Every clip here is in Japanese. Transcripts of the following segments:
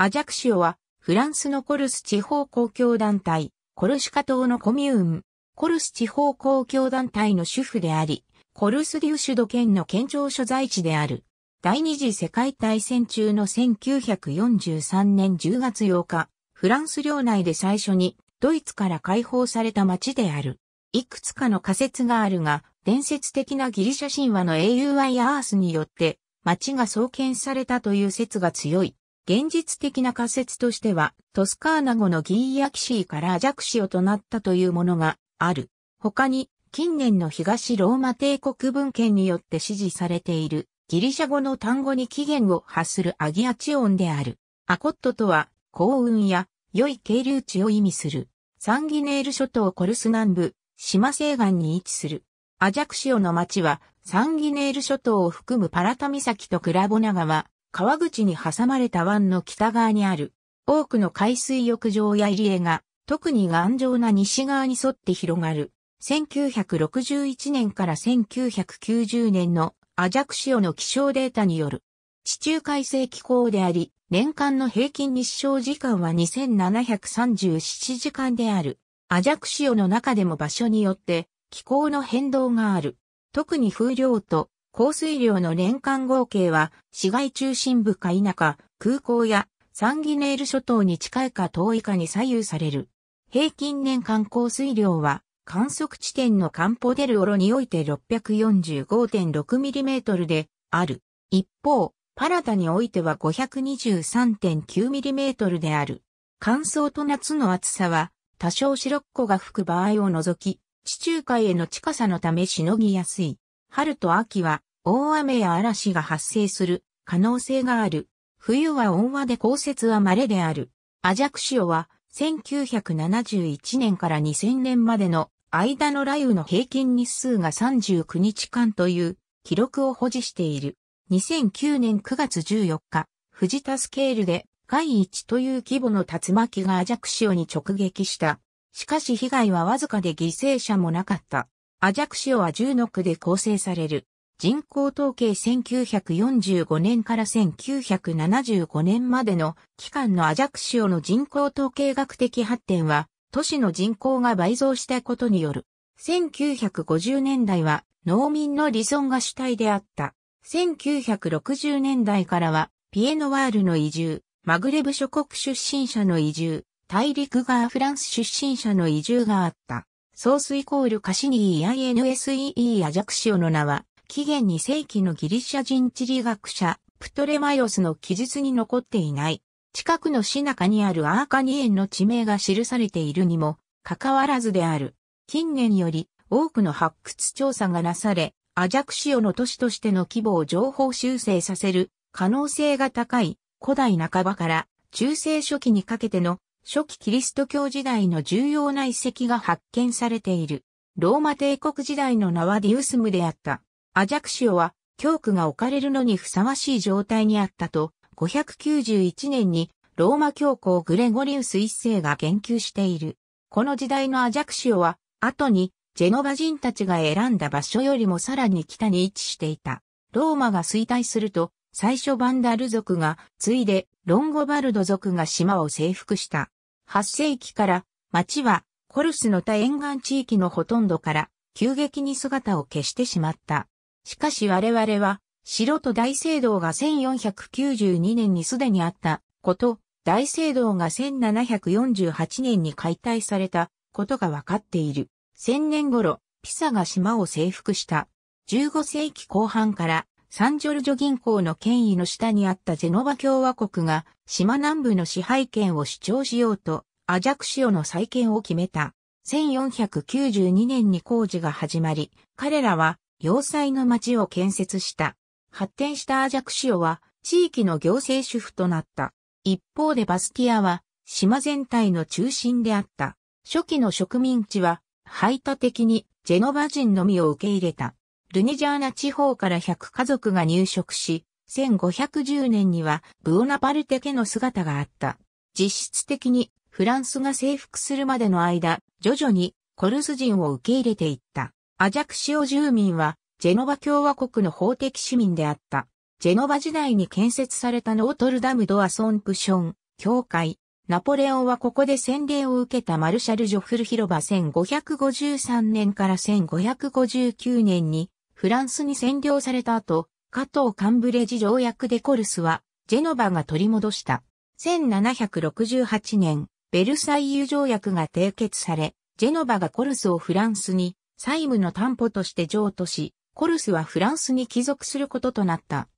アジャクシオは、フランスのコルス地方公共団体、コルシカ島のコミューン、コルス地方公共団体の主婦であり、コルスデュシュド県の県庁所在地である。第二次世界大戦中の1943年10月8日、フランス領内で最初にドイツから解放された町である。いくつかの仮説があるが、伝説的なギリシャ神話の AUI アースによって、町が創建されたという説が強い。現実的な仮説としては、トスカーナ語のギーアキシーからアジャクシオとなったというものがある。他に、近年の東ローマ帝国文献によって支持されている、ギリシャ語の単語に起源を発するアギアチオンである。アコットとは、幸運や良い渓流地を意味する。サンギネール諸島コルス南部、島西岸に位置する。アジャクシオの町は、サンギネール諸島を含むパラタ岬とクラボナ川、川口に挟まれた湾の北側にある、多くの海水浴場や入り江が、特に頑丈な西側に沿って広がる、1961年から1990年のアジャクシオの気象データによる、地中海性気候であり、年間の平均日照時間は2737時間である。アジャクシオの中でも場所によって気候の変動がある。特に風量と降水量の年間合計は、市街中心部か否か、空港やサンギネール諸島に近いか遠いかに左右される。平均年間降水量は、観測地点のカンポデルオロにおいて 645.6mm である。一方、パラダにおいては 523.9mm である。乾燥と夏の暑さは、多少白っ子が吹く場合を除き、地中海への近さのためしのぎやすい。春と秋は大雨や嵐が発生する可能性がある。冬は温和で降雪は稀である。アジャクシオは1971年から2000年までの間の雷雨の平均日数が39日間という記録を保持している。2009年9月14日、藤田スケールで海1という規模の竜巻がアジャクシオに直撃した。しかし被害はわずかで犠牲者もなかった。アジャクシオは10の区で構成される。人口統計1945年から1975年までの期間のアジャクシオの人口統計学的発展は、都市の人口が倍増したことによる。1950年代は農民の理村が主体であった。1960年代からは、ピエノワールの移住、マグレブ諸国出身者の移住、大陸側フランス出身者の移住があった。ソースイコールカシニー INSEE アジャクシオの名は、紀元2世紀のギリシャ人地理学者、プトレマイオスの記述に残っていない。近くの市中にあるアーカニエンの地名が記されているにも、かかわらずである。近年より多くの発掘調査がなされ、アジャクシオの都市としての規模を情報修正させる可能性が高い古代半ばから中世初期にかけての初期キリスト教時代の重要な遺跡が発見されている。ローマ帝国時代の名はディウスムであった。アジャクシオは、教区が置かれるのにふさわしい状態にあったと、591年にローマ教皇グレゴリウス一世が言及している。この時代のアジャクシオは、後にジェノバ人たちが選んだ場所よりもさらに北に位置していた。ローマが衰退すると、最初バンダル族が、ついでロンゴバルド族が島を征服した。8世紀から町はコルスの他沿岸地域のほとんどから急激に姿を消してしまった。しかし我々は、城と大聖堂が1492年にすでにあったこと、大聖堂が1748年に解体されたことが分かっている。1000年頃、ピサが島を征服した。15世紀後半からサンジョルジョ銀行の権威の下にあったジェノバ共和国が島南部の支配権を主張しようとアジャクシオの再建を決めた。1492年に工事が始まり、彼らは要塞の町を建設した。発展したアジャクシオは地域の行政主婦となった。一方でバスティアは島全体の中心であった。初期の植民地は排他的にジェノバ人のみを受け入れた。ルニジャーナ地方から100家族が入植し、1510年にはブオナパルテ家の姿があった。実質的にフランスが征服するまでの間、徐々にコルス人を受け入れていった。アジャクシオ住民は、ジェノバ共和国の法的市民であった。ジェノバ時代に建設されたノートルダムドアソンプション、教会。ナポレオンはここで洗礼を受けたマルシャル・ジョフル広場1553年から1559年にフランスに占領された後、加藤カンブレジ条約でコルスはジェノバが取り戻した。1768年、ベルサイユ条約が締結され、ジェノバがコルスをフランスに債務の担保として譲渡し、コルスはフランスに帰属することとなった。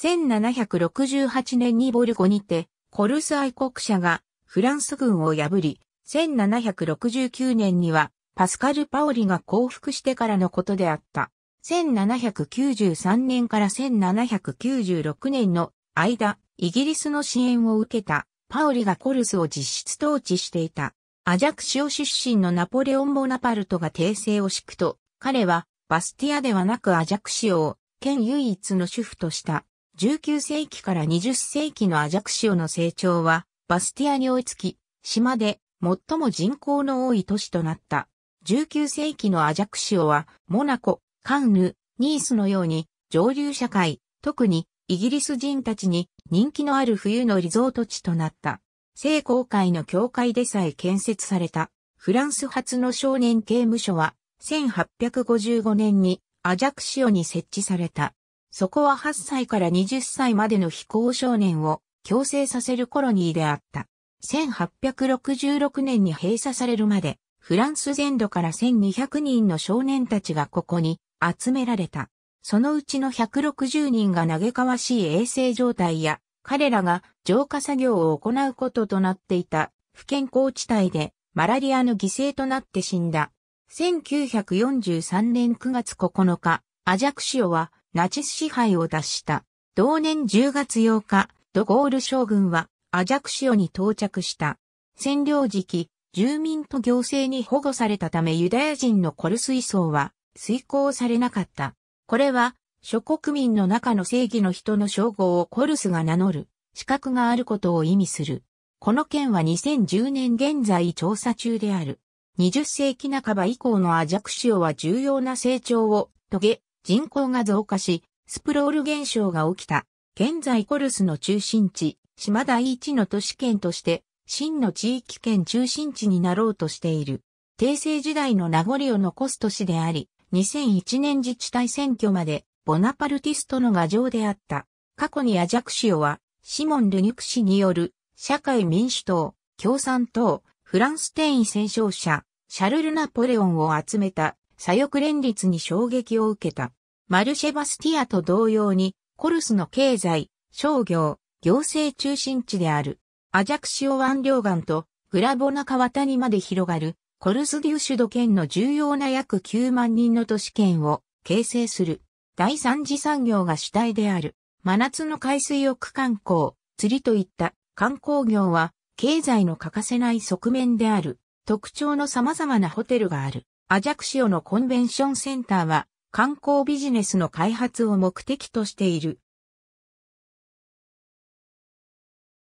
1768年にボルゴにて、コルス愛国者がフランス軍を破り、1769年にはパスカル・パオリが降伏してからのことであった。1793年から1796年の間、イギリスの支援を受けたパオリがコルスを実質統治していた。アジャクシオ出身のナポレオン・ボナパルトが訂正を敷くと、彼はバスティアではなくアジャクシオを、県唯一の主婦とした。19世紀から20世紀のアジャクシオの成長は、バスティアに追いつき、島で最も人口の多い都市となった。19世紀のアジャクシオは、モナコ、カンヌ、ニースのように、上流社会、特にイギリス人たちに人気のある冬のリゾート地となった。聖公会の教会でさえ建設された、フランス初の少年刑務所は、1855年にアジャクシオに設置された。そこは8歳から20歳までの非行少年を強制させるコロニーであった。1866年に閉鎖されるまで、フランス全土から1200人の少年たちがここに集められた。そのうちの160人が嘆かわしい衛生状態や彼らが浄化作業を行うこととなっていた不健康地帯でマラリアの犠牲となって死んだ。1943年9月9日、アジャクシオはナチス支配を脱した。同年10月8日、ドゴール将軍はアジャクシオに到着した。占領時期、住民と行政に保護されたためユダヤ人のコルスイ層は遂行されなかった。これは諸国民の中の正義の人の称号をコルスが名乗る、資格があることを意味する。この件は2010年現在調査中である。20世紀半ば以降のアジャクシオは重要な成長を遂げ、人口が増加し、スプロール現象が起きた。現在コルスの中心地、島第一の都市圏として、真の地域圏中心地になろうとしている。帝政時代の名残を残す都市であり、2001年自治体選挙までボナパルティストの牙城であった。過去にアジャクシオは、シモン・ルニュク氏による、社会民主党、共産党、フランス転移戦勝者、シャルル・ナポレオンを集めた左翼連立に衝撃を受けた。マルシェバスティアと同様に、コルスの経済、商業、行政中心地である。アジャクシオ湾両岸とグラボナ川谷まで広がるコルスデューシュド県の重要な約9万人の都市圏を形成する。第三次産業が主体である。真夏の海水浴観光、釣りといった観光業は経済の欠かせない側面である。特徴の様々なホテルがある。アジャクシオのコンベンションセンターは観光ビジネスの開発を目的としている。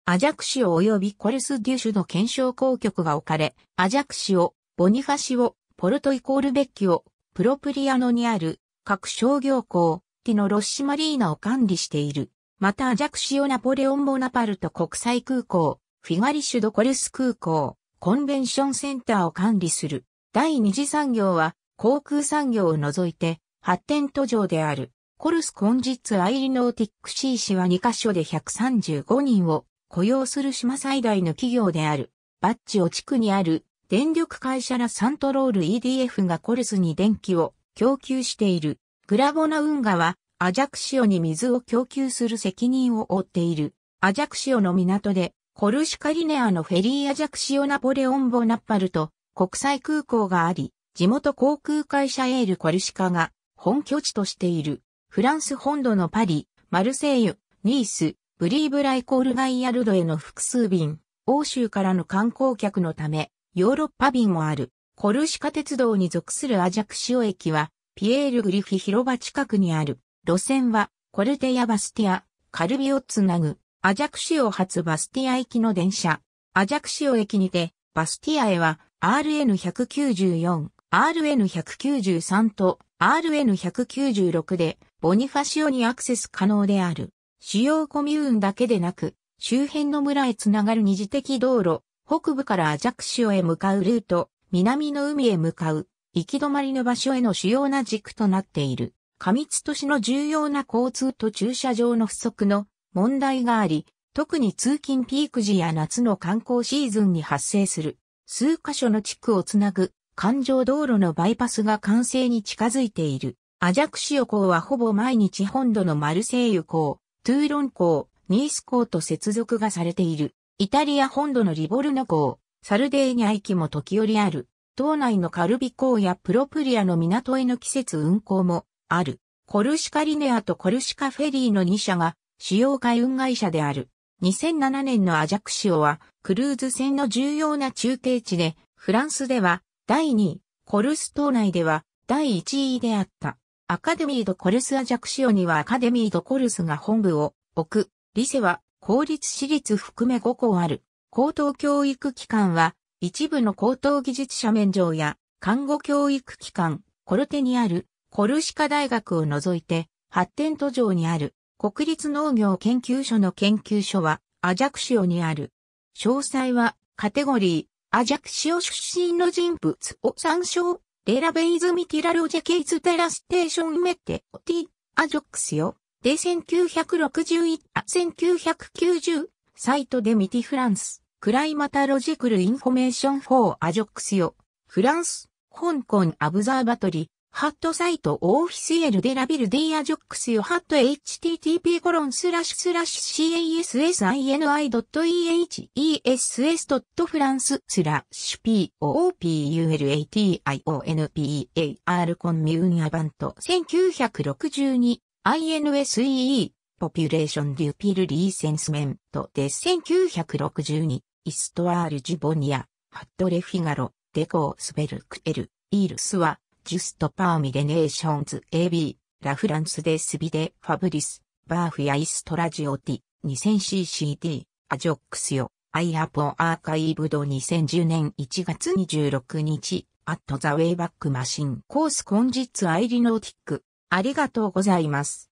アジャクシオ及びコルスデュシュの検証公局が置かれ、アジャクシオ、ボニファシオ、ポルトイコールベッキオ、プロプリアノにある各商業港、ティノロッシマリーナを管理している。またアジャクシオナポレオンボナパルト国際空港、フィガリッシュドコルス空港、コンベンションセンターを管理する。第二次産業は航空産業を除いて発展途上である。コルスコンジッツアイリノーティックシー氏は2カ所で135人を雇用する島最大の企業である。バッチオ地区にある電力会社ラサントロール EDF がコルスに電気を供給している。グラボナ運河はアジャクシオに水を供給する責任を負っている。アジャクシオの港で、コルシカリネアのフェリーアジャクシオナポレオンボナッパルと国際空港があり、地元航空会社エールコルシカが本拠地としている。フランス本土のパリ、マルセイユ、ニース、ブリーブライコールガイヤルドへの複数便、欧州からの観光客のため、ヨーロッパ便もある。コルシカ鉄道に属するアジャクシオ駅は、ピエール・グリフィ広場近くにある、路線は、コルテやバスティア、カルビをつなぐ、アジャクシオ発バスティア行きの電車。アジャクシオ駅にて、バスティアへは、RN194、RN193 と RN196 で、ボニファシオにアクセス可能である。主要コミューンだけでなく、周辺の村へつながる二次的道路、北部からアジャクシオへ向かうルート、南の海へ向かう、行き止まりの場所への主要な軸となっている。過密都市の重要な交通と駐車場の不足の問題があり、特に通勤ピーク時や夏の観光シーズンに発生する数カ所の地区をつなぐ環状道路のバイパスが完成に近づいている。アジャクシオ港はほぼ毎日本土のマルセイユ港、トゥーロン港、ニース港と接続がされている。イタリア本土のリボルノ港、サルデーニャ駅も時折ある。島内のカルビ港やプロプリアの港への季節運航もある。コルシカリネアとコルシカフェリーの2社が主要海運会社である。2007年のアジャクシオはクルーズ船の重要な中継地で、フランスでは第2位、コルス島内では第1位であった。アカデミードコルスアジャクシオにはアカデミードコルスが本部を置く。リセは公立私立含め5校ある。高等教育機関は、一部の高等技術者免状や、看護教育機関、コルテにある、コルシカ大学を除いて、発展途上にある、国立農業研究所の研究所は、アジャクシオにある。詳細は、カテゴリー、アジャクシオ出身の人物を参照。レラベイズミティラロジェケイズテラステーションメッテオティ、アジョクシオ、で1961 1990、サイトでミティフランス。クライマタロジクルインフォメーションフォーアジョックスよ。フランス、香港アブザーバトリ、ハットサイトオフィシエルデラビルディアジョックスよハット http コロンスラッシュスラッシュ casini.ehess.france s スラッシュ p o p u l a t i o n p a r コンミューニアバント1962 INSEE ポピュレーションデュピルリーセンスメントで1962イストアール・ジュボニア、ハットレ・フィガロ、デコー・スベルク・エル、イールスは、ジュスト・パーミレ・ネーションズ AB、ラフランス・デ・スビデ・ファブリス、バーフやイストラジオティ、2000CCD、アジョックスよ、アイアポアーカイブド2010年1月26日、アットザ・ウェイバック・マシンコース本日アイリノーティック、ありがとうございます。